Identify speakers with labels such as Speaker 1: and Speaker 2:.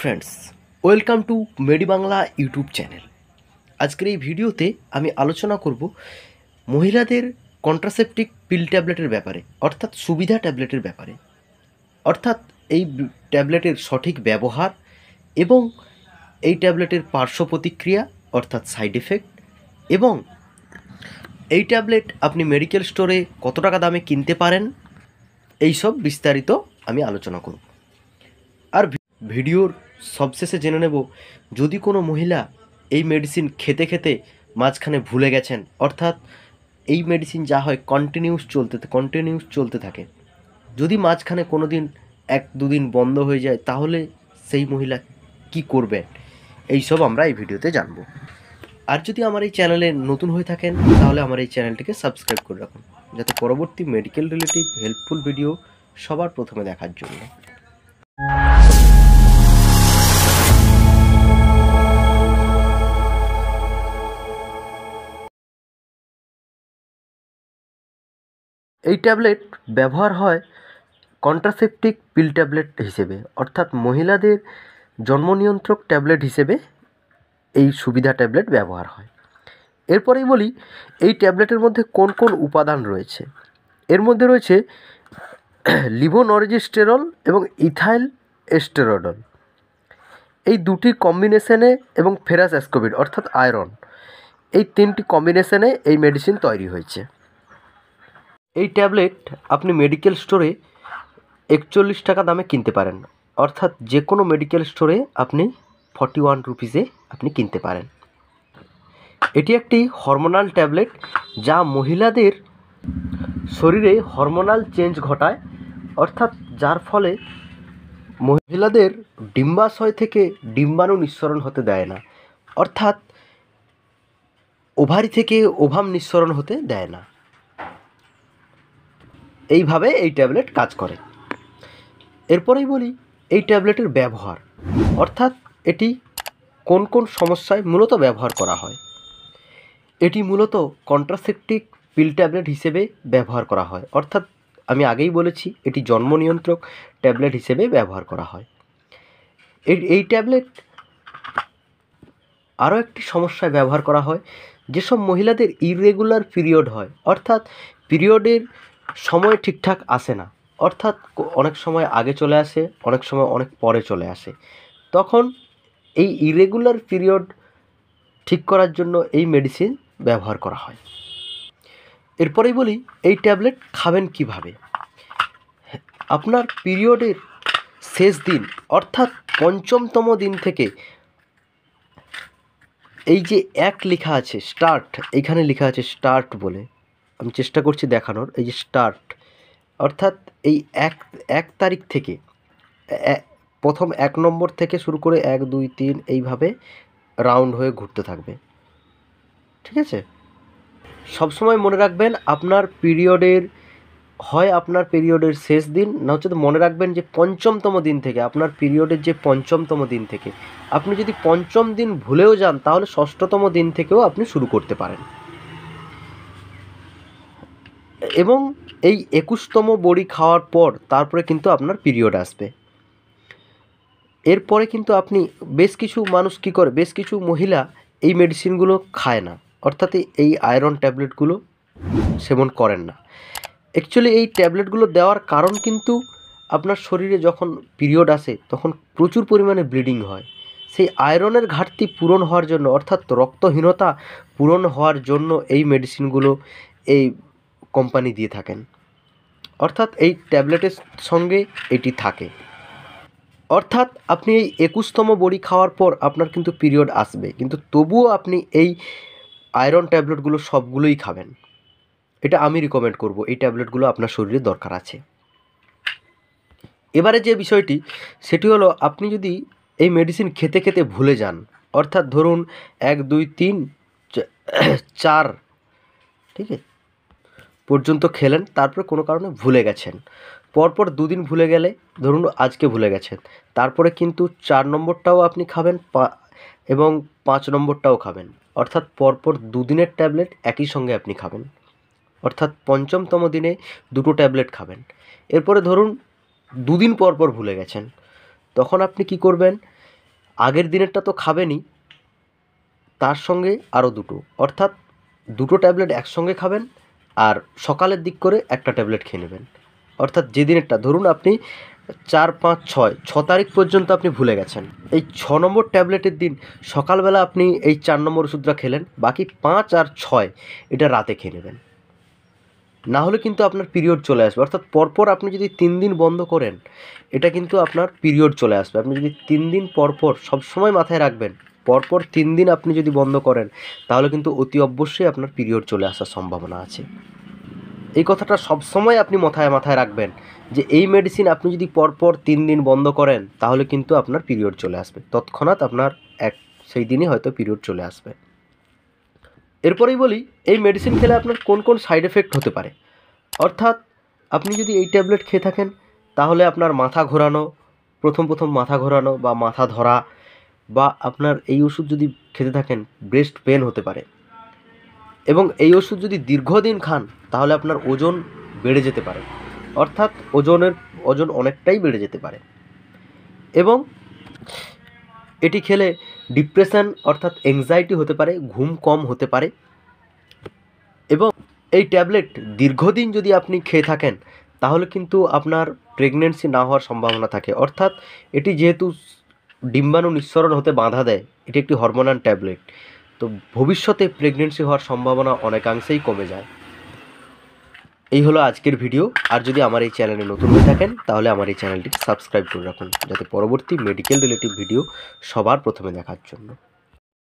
Speaker 1: friends welcome to মেডি Bangla YouTube channel আজকের এই ভিডিওতে আমি আলোচনা করব মহিলাদের কন্ট্রাসেপটিক পিল ট্যাবলেটের ব্যাপারে অর্থাৎ সুবিধা ট্যাবলেটের ব্যাপারে অর্থাৎ এই ট্যাবলেটের সঠিক ব্যবহার এবং এই ট্যাবলেটের পার্শ্ব প্রতিক্রিয়া অর্থাৎ সাইড এফেক্ট এবং এই ট্যাবলেট আপনি মেডিকেল স্টোরে কত টাকা দামে কিনতে পারেন এই সব বিস্তারিত আমি আলোচনা করব আর ভিডিওর সবশেষে জেনে নেব যদি কোনো মহিলা এই মেডিসিন খেতে খেতে মাঝখানে ভুলে গেছেন অর্থাৎ এই মেডিসিন যা হয় কন্টিনিউস চলতে কন্টিনিউস চলতে থাকে যদি মাঝখানে কোনো দিন এক দুদিন বন্ধ হয়ে যায় তাহলে সেই মহিলা কি করবেন সব আমরা এই ভিডিওতে জানব আর যদি আমার এই চ্যানেলে নতুন হয়ে থাকেন তাহলে আমার এই চ্যানেলটিকে সাবস্ক্রাইব করে রাখুন যাতে পরবর্তী মেডিকেল রিলেটিভ হেল্পফুল ভিডিও সবার প্রথমে দেখার জন্য এই ট্যাবলেট ব্যবহার হয় কন্ট্রাসেপটিক পিল ট্যাবলেট হিসেবে অর্থাৎ মহিলাদের জন্ম নিয়ন্ত্রক ট্যাবলেট হিসেবে এই সুবিধা ট্যাবলেট ব্যবহার হয় এরপরেই বলি এই ট্যাবলেটের মধ্যে কোন কোন উপাদান রয়েছে এর মধ্যে রয়েছে লিভোনরজিস্টেরল এবং ইথাইল এস্টেরডল এই দুটি কম্বিনেশনে এবং ফেরাস অ্যাসকোভিড অর্থাৎ আয়রন এই তিনটি কম্বিনেশনে এই মেডিসিন তৈরি হয়েছে এই ট্যাবলেট আপনি মেডিকেল স্টোরে একচল্লিশ টাকা দামে কিনতে পারেন অর্থাৎ যে কোনো মেডিকেল স্টোরে আপনি ফর্টি ওয়ান রুপিসে আপনি কিনতে পারেন এটি একটি হরমোনাল ট্যাবলেট যা মহিলাদের শরীরে হরমোনাল চেঞ্জ ঘটায় অর্থাৎ যার ফলে মহিলাদের ডিম্বাশয় থেকে ডিম্বাণু নিঃসরণ হতে দেয় না অর্থাৎ ওভারি থেকে ওভাম নিঃসরণ হতে দেয় না এইভাবে এই ট্যাবলেট কাজ করে এরপরেই বলি এই ট্যাবলেটের ব্যবহার অর্থাৎ এটি কোন কোন সমস্যায় মূলত ব্যবহার করা হয় এটি মূলত কন্ট্রাসেপটিক পিল ট্যাবলেট হিসেবে ব্যবহার করা হয় অর্থাৎ আমি আগেই বলেছি এটি জন্ম নিয়ন্ত্রক ট্যাবলেট হিসেবে ব্যবহার করা হয় এই এই ট্যাবলেট আরও একটি সমস্যায় ব্যবহার করা হয় যেসব মহিলাদের ইরেগুলার পিরিয়ড হয় অর্থাৎ পিরিয়ডের সময় ঠিকঠাক আসে না অর্থাৎ অনেক সময় আগে চলে আসে অনেক সময় অনেক পরে চলে আসে তখন এই ইরেগুলার পিরিয়ড ঠিক করার জন্য এই মেডিসিন ব্যবহার করা হয় এরপরেই বলি এই ট্যাবলেট খাবেন কিভাবে আপনার পিরিয়ডের শেষ দিন অর্থাৎ পঞ্চমতম দিন থেকে এই যে এক লেখা আছে স্টার্ট এখানে লেখা আছে স্টার্ট বলে আমি চেষ্টা করছি দেখানোর এই যে স্টার্ট অর্থাৎ এই এক এক তারিখ থেকে প্রথম এক নম্বর থেকে শুরু করে এক দুই তিন এইভাবে রাউন্ড হয়ে ঘুরতে থাকবে ঠিক আছে সবসময় মনে রাখবেন আপনার পিরিয়ডের হয় আপনার পিরিয়ডের শেষ দিন না হচ্ছে মনে রাখবেন যে পঞ্চমতম দিন থেকে আপনার পিরিয়ডের যে পঞ্চমতম দিন থেকে আপনি যদি পঞ্চম দিন ভুলেও যান তাহলে ষষ্ঠতম দিন থেকেও আপনি শুরু করতে পারেন এবং এই একুশতম বড়ি খাওয়ার পর তারপরে কিন্তু আপনার পিরিয়ড আসবে এরপরে কিন্তু আপনি বেশ কিছু মানুষ কী করে বেশ কিছু মহিলা এই মেডিসিনগুলো খায় না অর্থাৎ এই আয়রন ট্যাবলেটগুলো সেবন করেন না অ্যাকচুয়ালি এই ট্যাবলেটগুলো দেওয়ার কারণ কিন্তু আপনার শরীরে যখন পিরিয়ড আসে তখন প্রচুর পরিমাণে ব্লিডিং হয় সেই আয়রনের ঘাটতি পূরণ হওয়ার জন্য অর্থাৎ রক্তহীনতা পূরণ হওয়ার জন্য এই মেডিসিনগুলো এই কোম্পানি দিয়ে থাকেন অর্থাৎ এই ট্যাবলেটের সঙ্গে এটি থাকে অর্থাৎ আপনি এই একুশতম বড়ি খাওয়ার পর আপনার কিন্তু পিরিয়ড আসবে কিন্তু তবুও আপনি এই আয়রন ট্যাবলেটগুলো সবগুলোই খাবেন এটা আমি রিকমেন্ড করব এই ট্যাবলেটগুলো আপনার শরীরে দরকার আছে এবারে যে বিষয়টি সেটি হলো আপনি যদি এই মেডিসিন খেতে খেতে ভুলে যান অর্থাৎ ধরুন এক দুই তিন চার ঠিক আছে পর্যন্ত খেলেন তারপরে কোনো কারণে ভুলে গেছেন পরপর দুদিন ভুলে গেলে ধরুন আজকে ভুলে গেছেন তারপরে কিন্তু চার নম্বরটাও আপনি খাবেন পা এবং পাঁচ নম্বরটাও খাবেন অর্থাৎ পরপর দুদিনের ট্যাবলেট একই সঙ্গে আপনি খাবেন অর্থাৎ পঞ্চমতম দিনে দুটো ট্যাবলেট খাবেন এরপরে ধরুন দুদিন পরপর ভুলে গেছেন তখন আপনি কি করবেন আগের দিনেরটা তো খাবেনই তার সঙ্গে আরও দুটো অর্থাৎ দুটো ট্যাবলেট একসঙ্গে খাবেন আর সকালের দিক করে একটা ট্যাবলেট খেয়ে নেবেন অর্থাৎ যেদিনেরটা ধরুন আপনি চার পাঁচ ছয় ছ তারিখ পর্যন্ত আপনি ভুলে গেছেন এই ছ নম্বর ট্যাবলেটের দিন সকালবেলা আপনি এই চার নম্বর ওষুধটা খেলেন বাকি পাঁচ আর ছয় এটা রাতে খেয়ে নেবেন না হলে কিন্তু আপনার পিরিয়ড চলে আসবে অর্থাৎ পরপর আপনি যদি তিন দিন বন্ধ করেন এটা কিন্তু আপনার পিরিয়ড চলে আসবে আপনি যদি তিন দিন পরপর সবসময় মাথায় রাখবেন পরপর তিন দিন আপনি যদি বন্ধ করেন তাহলে কিন্তু অতি অবশ্যই আপনার পিরিয়ড চলে আসার সম্ভাবনা আছে এই কথাটা সবসময় আপনি মাথায় মাথায় রাখবেন যে এই মেডিসিন আপনি যদি পরপর তিন দিন বন্ধ করেন তাহলে কিন্তু আপনার পিরিয়ড চলে আসবে তৎক্ষণাৎ আপনার এক সেই দিনই হয়তো পিরিয়ড চলে আসবে এরপরেই বলি এই মেডিসিন খেলে আপনার কোন কোন সাইড এফেক্ট হতে পারে অর্থাৎ আপনি যদি এই ট্যাবলেট খেয়ে থাকেন তাহলে আপনার মাথা ঘোরানো প্রথম প্রথম মাথা ঘোরানো বা মাথা ধরা বা আপনার এই ওষুধ যদি খেতে থাকেন ব্রেস্ট পেন হতে পারে এবং এই ওষুধ যদি দীর্ঘদিন খান তাহলে আপনার ওজন বেড়ে যেতে পারে অর্থাৎ ওজনের ওজন অনেকটাই বেড়ে যেতে পারে এবং এটি খেলে ডিপ্রেশন অর্থাৎ অ্যাংজাইটি হতে পারে ঘুম কম হতে পারে এবং এই ট্যাবলেট দীর্ঘদিন যদি আপনি খেয়ে থাকেন তাহলে কিন্তু আপনার প্রেগনেন্সি না হওয়ার সম্ভাবনা থাকে অর্থাৎ এটি যেহেতু ডিম্বাণু নিঃসরণ হতে বাঁধা দেয় এটি একটি হরমোনাল ট্যাবলেট তো ভবিষ্যতে প্রেগনেন্সি হওয়ার সম্ভাবনা অনেকাংশেই কমে যায় এই হলো আজকের ভিডিও আর যদি আমার এই চ্যানেলে নতুন হয়ে থাকেন তাহলে আমার এই চ্যানেলটি সাবস্ক্রাইব করে রাখুন যাতে পরবর্তী মেডিকেল রিলেটিভ ভিডিও সবার প্রথমে দেখার জন্য